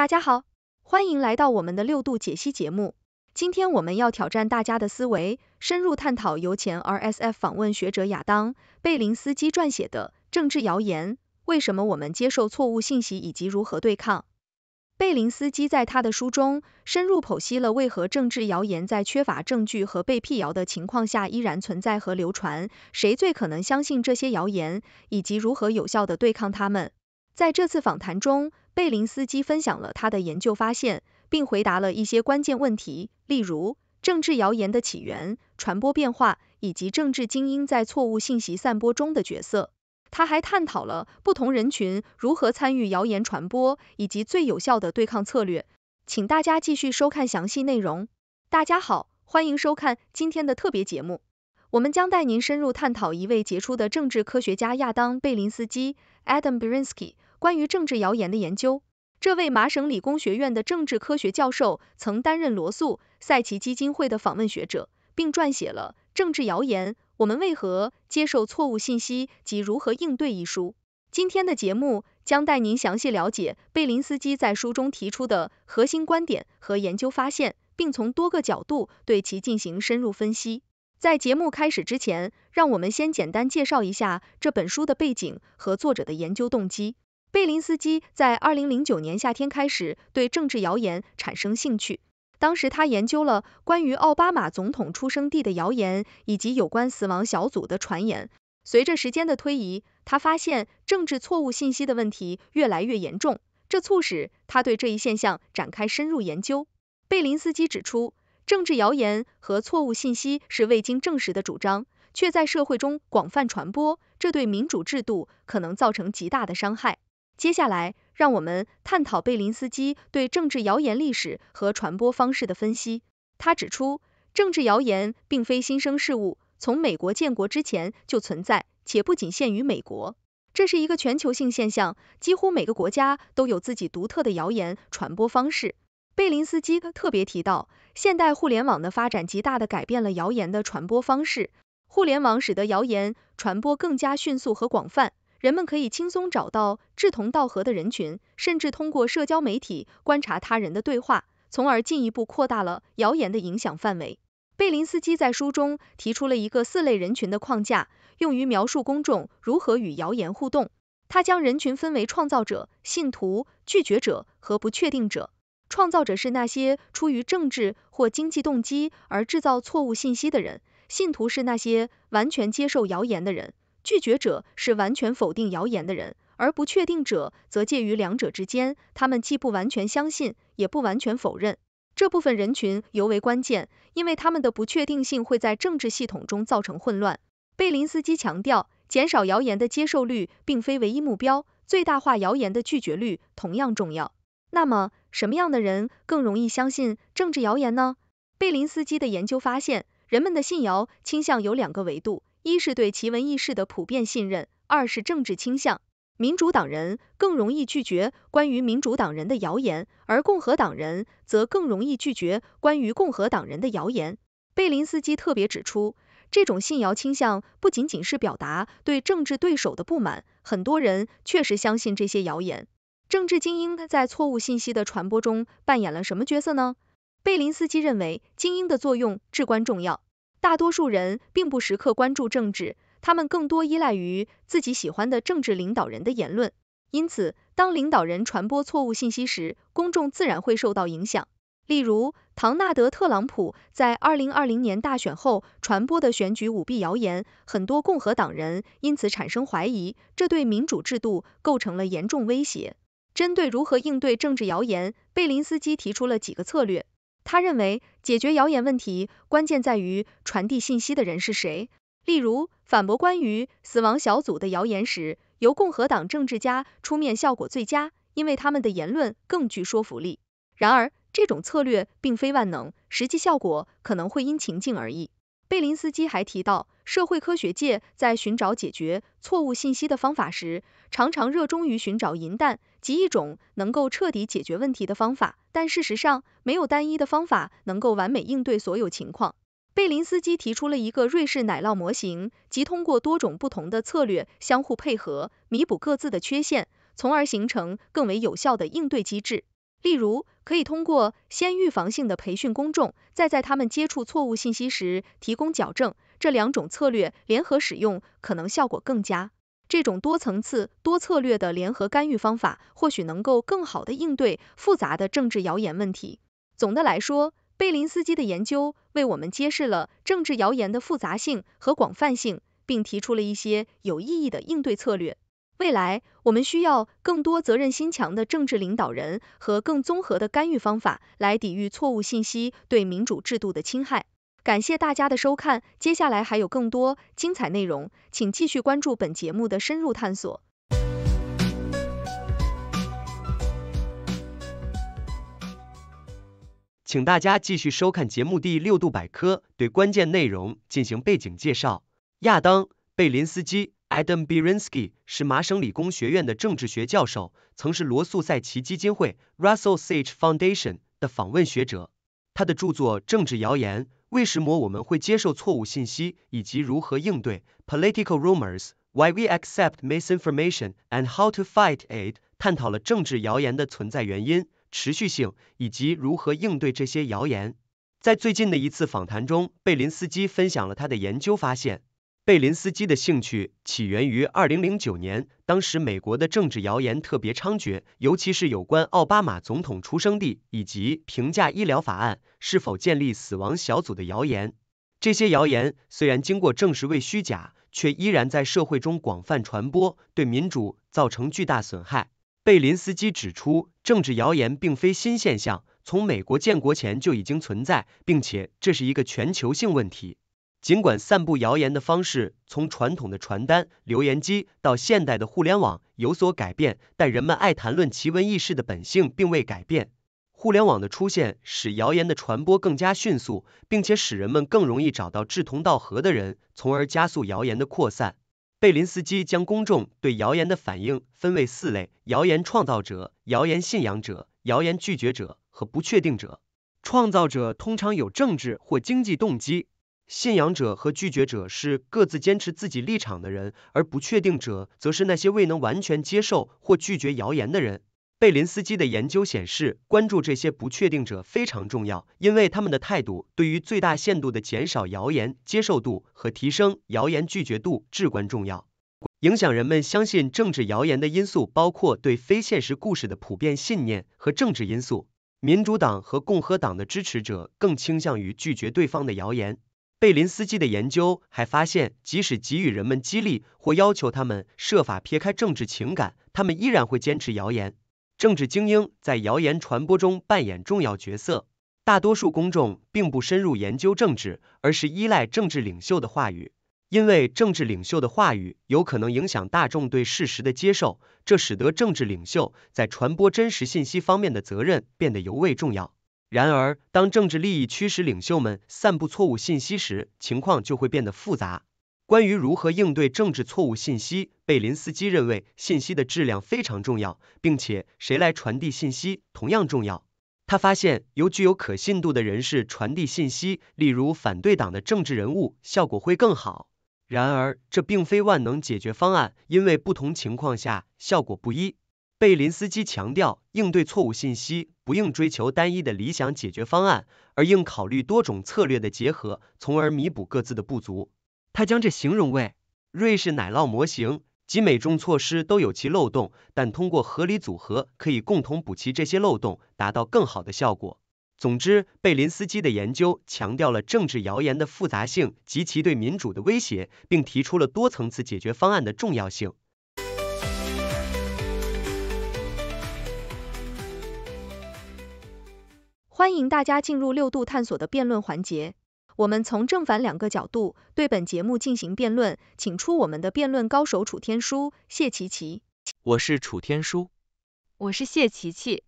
大家好，欢迎来到我们的六度解析节目。今天我们要挑战大家的思维，深入探讨由前 R S F 访问学者亚当·贝林斯基撰写的《政治谣言：为什么我们接受错误信息以及如何对抗》。贝林斯基在他的书中深入剖析了为何政治谣言在缺乏证据和被辟谣的情况下依然存在和流传，谁最可能相信这些谣言，以及如何有效的对抗他们。在这次访谈中，贝林斯基分享了他的研究发现，并回答了一些关键问题，例如政治谣言的起源、传播变化以及政治精英在错误信息散播中的角色。他还探讨了不同人群如何参与谣言传播以及最有效的对抗策略。请大家继续收看详细内容。大家好，欢迎收看今天的特别节目，我们将带您深入探讨一位杰出的政治科学家亚当·贝林斯基 （Adam Berinsky）。关于政治谣言的研究，这位麻省理工学院的政治科学教授曾担任罗素·塞奇基金会的访问学者，并撰写了《政治谣言：我们为何接受错误信息及如何应对》一书。今天的节目将带您详细了解贝林斯基在书中提出的核心观点和研究发现，并从多个角度对其进行深入分析。在节目开始之前，让我们先简单介绍一下这本书的背景和作者的研究动机。贝林斯基在二零零九年夏天开始对政治谣言产生兴趣。当时他研究了关于奥巴马总统出生地的谣言以及有关死亡小组的传言。随着时间的推移，他发现政治错误信息的问题越来越严重，这促使他对这一现象展开深入研究。贝林斯基指出，政治谣言和错误信息是未经证实的主张，却在社会中广泛传播，这对民主制度可能造成极大的伤害。接下来，让我们探讨贝林斯基对政治谣言历史和传播方式的分析。他指出，政治谣言并非新生事物，从美国建国之前就存在，且不仅限于美国，这是一个全球性现象，几乎每个国家都有自己独特的谣言传播方式。贝林斯基特别提到，现代互联网的发展极大地改变了谣言的传播方式，互联网使得谣言传播更加迅速和广泛。人们可以轻松找到志同道合的人群，甚至通过社交媒体观察他人的对话，从而进一步扩大了谣言的影响范围。贝林斯基在书中提出了一个四类人群的框架，用于描述公众如何与谣言互动。他将人群分为创造者、信徒、拒绝者和不确定者。创造者是那些出于政治或经济动机而制造错误信息的人；信徒是那些完全接受谣言的人。拒绝者是完全否定谣言的人，而不确定者则介于两者之间，他们既不完全相信，也不完全否认。这部分人群尤为关键，因为他们的不确定性会在政治系统中造成混乱。贝林斯基强调，减少谣言的接受率并非唯一目标，最大化谣言的拒绝率同样重要。那么，什么样的人更容易相信政治谣言呢？贝林斯基的研究发现，人们的信谣倾向有两个维度。一是对奇闻异事的普遍信任，二是政治倾向。民主党人更容易拒绝关于民主党人的谣言，而共和党人则更容易拒绝关于共和党人的谣言。贝林斯基特别指出，这种信谣倾向不仅仅是表达对政治对手的不满，很多人确实相信这些谣言。政治精英在错误信息的传播中扮演了什么角色呢？贝林斯基认为，精英的作用至关重要。大多数人并不时刻关注政治，他们更多依赖于自己喜欢的政治领导人的言论。因此，当领导人传播错误信息时，公众自然会受到影响。例如，唐纳德·特朗普在2020年大选后传播的选举舞弊谣言，很多共和党人因此产生怀疑，这对民主制度构成了严重威胁。针对如何应对政治谣言，贝林斯基提出了几个策略。他认为，解决谣言问题，关键在于传递信息的人是谁。例如，反驳关于“死亡小组”的谣言时，由共和党政治家出面效果最佳，因为他们的言论更具说服力。然而，这种策略并非万能，实际效果可能会因情境而异。贝林斯基还提到，社会科学界在寻找解决错误信息的方法时，常常热衷于寻找银弹及一种能够彻底解决问题的方法。但事实上，没有单一的方法能够完美应对所有情况。贝林斯基提出了一个瑞士奶酪模型，即通过多种不同的策略相互配合，弥补各自的缺陷，从而形成更为有效的应对机制。例如，可以通过先预防性的培训公众，再在他们接触错误信息时提供矫正，这两种策略联合使用可能效果更佳。这种多层次、多策略的联合干预方法，或许能够更好地应对复杂的政治谣言问题。总的来说，贝林斯基的研究为我们揭示了政治谣言的复杂性和广泛性，并提出了一些有意义的应对策略。未来，我们需要更多责任心强的政治领导人和更综合的干预方法，来抵御错误信息对民主制度的侵害。感谢大家的收看，接下来还有更多精彩内容，请继续关注本节目的深入探索。请大家继续收看节目第六度百科，对关键内容进行背景介绍。亚当·贝林斯基。Adam Berinsky 是麻省理工学院的政治学教授，曾是罗素赛奇基金会 （Russell Sage Foundation） 的访问学者。他的著作《政治谣言：为什么我们会接受错误信息以及如何应对》（Political Rumors: Why We Accept Misinformation and How to Fight It） 探讨了政治谣言的存在原因、持续性以及如何应对这些谣言。在最近的一次访谈中，贝林斯基分享了他的研究发现。贝林斯基的兴趣起源于二零零九年，当时美国的政治谣言特别猖獗，尤其是有关奥巴马总统出生地以及评价医疗法案是否建立死亡小组的谣言。这些谣言虽然经过证实为虚假，却依然在社会中广泛传播，对民主造成巨大损害。贝林斯基指出，政治谣言并非新现象，从美国建国前就已经存在，并且这是一个全球性问题。尽管散布谣言的方式从传统的传单、留言机到现代的互联网有所改变，但人们爱谈论奇闻异事的本性并未改变。互联网的出现使谣言的传播更加迅速，并且使人们更容易找到志同道合的人，从而加速谣言的扩散。贝林斯基将公众对谣言的反应分为四类：谣言创造者、谣言信仰者、谣言拒绝者和不确定者。创造者通常有政治或经济动机。信仰者和拒绝者是各自坚持自己立场的人，而不确定者则是那些未能完全接受或拒绝谣言的人。贝林斯基的研究显示，关注这些不确定者非常重要，因为他们的态度对于最大限度地减少谣言接受度和提升谣言拒绝度至关重要。影响人们相信政治谣言的因素包括对非现实故事的普遍信念和政治因素。民主党和共和党的支持者更倾向于拒绝对方的谣言。贝林斯基的研究还发现，即使给予人们激励或要求他们设法撇开政治情感，他们依然会坚持谣言。政治精英在谣言传播中扮演重要角色。大多数公众并不深入研究政治，而是依赖政治领袖的话语，因为政治领袖的话语有可能影响大众对事实的接受。这使得政治领袖在传播真实信息方面的责任变得尤为重要。然而，当政治利益驱使领袖们散布错误信息时，情况就会变得复杂。关于如何应对政治错误信息，贝林斯基认为信息的质量非常重要，并且谁来传递信息同样重要。他发现由具有可信度的人士传递信息，例如反对党的政治人物，效果会更好。然而，这并非万能解决方案，因为不同情况下效果不一。贝林斯基强调，应对错误信息不应追求单一的理想解决方案，而应考虑多种策略的结合，从而弥补各自的不足。他将这形容为“瑞士奶酪模型”，即每种措施都有其漏洞，但通过合理组合，可以共同补齐这些漏洞，达到更好的效果。总之，贝林斯基的研究强调了政治谣言的复杂性及其对民主的威胁，并提出了多层次解决方案的重要性。欢迎大家进入六度探索的辩论环节，我们从正反两个角度对本节目进行辩论，请出我们的辩论高手楚天舒、谢琪琪。我是楚天舒，我是谢琪琪。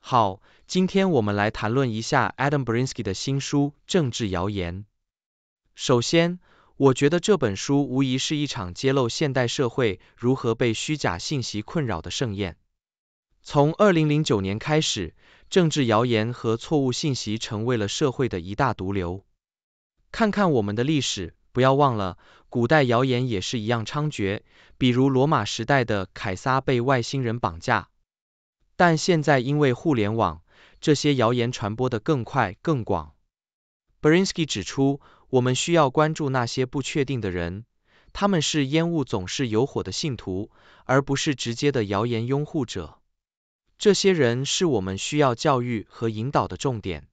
好，今天我们来谈论一下 Adam Brinsky 的新书《政治谣言》。首先，我觉得这本书无疑是一场揭露现代社会如何被虚假信息困扰的盛宴。从2009年开始。政治谣言和错误信息成为了社会的一大毒瘤。看看我们的历史，不要忘了，古代谣言也是一样猖獗，比如罗马时代的凯撒被外星人绑架。但现在因为互联网，这些谣言传播得更快更广。b e r i n s k y 指出，我们需要关注那些不确定的人，他们是烟雾总是有火的信徒，而不是直接的谣言拥护者。这些人是我们需要教育和引导的重点。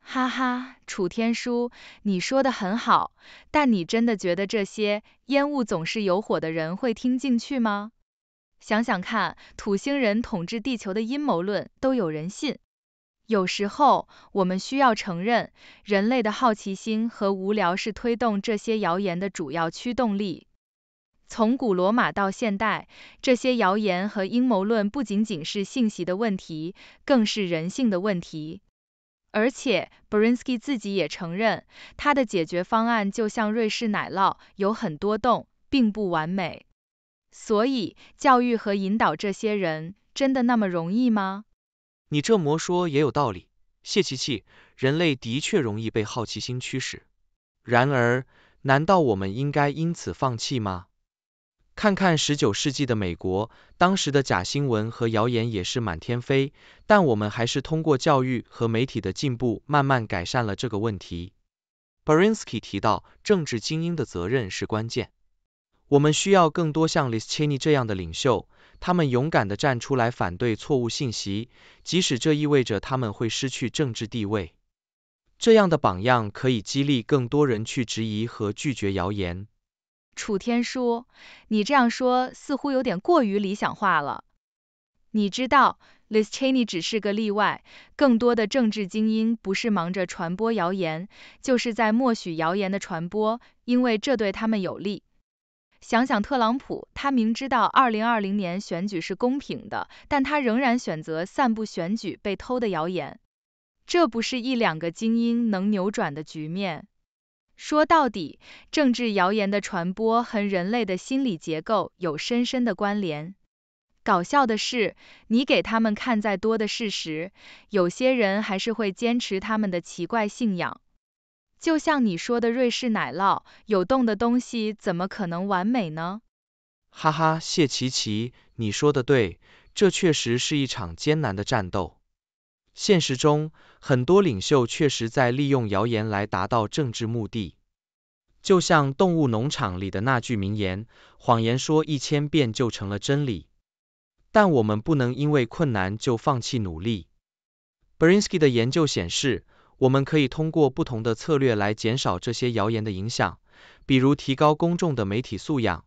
哈哈，楚天舒，你说的很好，但你真的觉得这些烟雾总是有火的人会听进去吗？想想看，土星人统治地球的阴谋论都有人信。有时候，我们需要承认，人类的好奇心和无聊是推动这些谣言的主要驱动力。从古罗马到现代，这些谣言和阴谋论不仅仅是信息的问题，更是人性的问题。而且 b e r i n s k y 自己也承认，他的解决方案就像瑞士奶酪，有很多洞，并不完美。所以，教育和引导这些人，真的那么容易吗？你这么说也有道理，谢琪琪。人类的确容易被好奇心驱使。然而，难道我们应该因此放弃吗？看看十九世纪的美国，当时的假新闻和谣言也是满天飞，但我们还是通过教育和媒体的进步，慢慢改善了这个问题。Barinsky 提到，政治精英的责任是关键，我们需要更多像 Listcheni 这样的领袖，他们勇敢地站出来反对错误信息，即使这意味着他们会失去政治地位。这样的榜样可以激励更多人去质疑和拒绝谣言。楚天说：“你这样说似乎有点过于理想化了。你知道 l i s c h e n y 只是个例外，更多的政治精英不是忙着传播谣言，就是在默许谣言的传播，因为这对他们有利。想想特朗普，他明知道2020年选举是公平的，但他仍然选择散布选举被偷的谣言。这不是一两个精英能扭转的局面。”说到底，政治谣言的传播和人类的心理结构有深深的关联。搞笑的是，你给他们看再多的事实，有些人还是会坚持他们的奇怪信仰。就像你说的瑞士奶酪，有洞的东西怎么可能完美呢？哈哈，谢奇奇，你说的对，这确实是一场艰难的战斗。现实中，很多领袖确实在利用谣言来达到政治目的。就像《动物农场》里的那句名言：“谎言说一千遍就成了真理。”但我们不能因为困难就放弃努力。b e r i n s k y 的研究显示，我们可以通过不同的策略来减少这些谣言的影响，比如提高公众的媒体素养，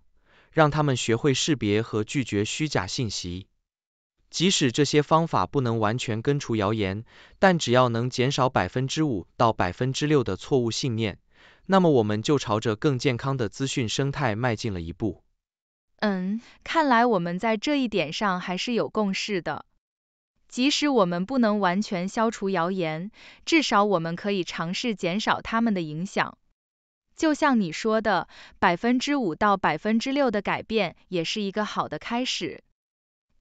让他们学会识别和拒绝虚假信息。即使这些方法不能完全根除谣言，但只要能减少百分之五到百分之六的错误信念，那么我们就朝着更健康的资讯生态迈进了一步。嗯，看来我们在这一点上还是有共识的。即使我们不能完全消除谣言，至少我们可以尝试减少他们的影响。就像你说的，百分之五到百分之六的改变也是一个好的开始。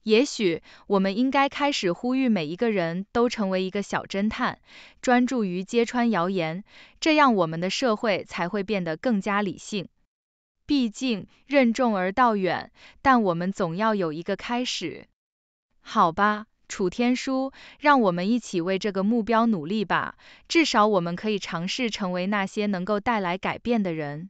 也许我们应该开始呼吁每一个人都成为一个小侦探，专注于揭穿谣言，这样我们的社会才会变得更加理性。毕竟任重而道远，但我们总要有一个开始。好吧，楚天舒，让我们一起为这个目标努力吧。至少我们可以尝试成为那些能够带来改变的人。